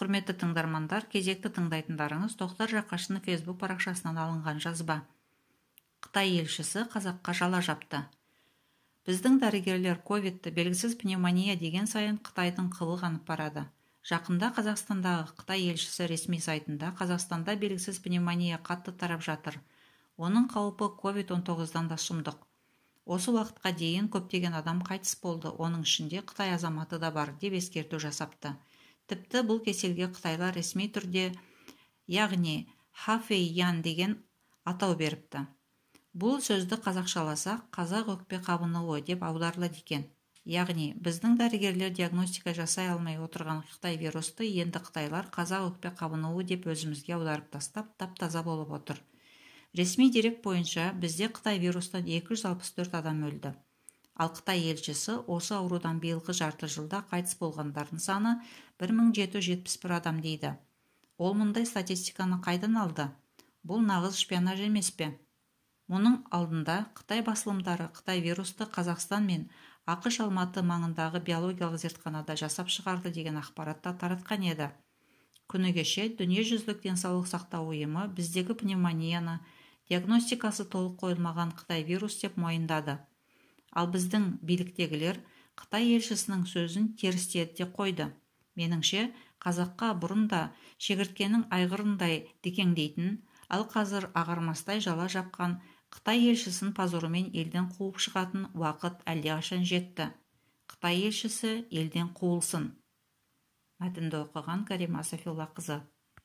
құрметті тыңдармандар кезекті тыңдайтындарыңыз тоқтар жақашының фейсбук парақшасынан алынған жазба қытай елшісі қазаққа жала жапты біздің дәрігерлер ковидті белгісіз пневмония деген сайын қытайдың қылы қанып барады жақында қазақстандағы қытай елшісі ресми сайтында қазақстанда белгісіз пневмония қатты тарап жатыр оның қаупы covid 19-дан да сұмдық осы уақытқа дейін көптеген адам қайтыс болды оның ішінде қытай азаматы да бар деп ескерту жасапты тіпті бұл кеселге қытайлар ресми түрде яғни хафей ян деген атау беріпті бұл сөзді қазақшаласақ қазақ өкпе қабынуы деп аударылады екен яғни біздің дәрігерлер диагностика жасай алмай отырған қытай вирусты енді қытайлар қазақ өкпе қабынуы деп өзімізге аударып тастап тап таза болып отыр ресми дерек бойынша бізде қытай вирустан 264 адам өлді ал қытай елшісі осы аурудан биылғы жарты жылда қайтыс болғандардың саны 1771 адам дейді ол мұндай статистиканы қайдан алды бұл нағыз шпионаж емес пе мұның алдында қытай басылымдары қытай вирусты қазақстан мен ақш алматы маңындағы биологиялық зертханада жасап шығарды деген ақпаратта таратқан еді күні кеше дүниежүзілік денсаулық сақтау ұйымы біздегі пневмонияны диагностикасы толық қойылмаған қытай вирус деп мойындады ал біздің биліктегілер қытай елшісінің сөзін терістеді де қойды меніңше қазаққа бұрын да шегірткенің айғырындай дейтін, ал қазір ағармастай жала жапқан қытай елшісін позорымен елден қуып шығатын уақыт әлдеқашан жетті қытай елшісі елден қуылсын мәтінді оқыған кәрима қызы.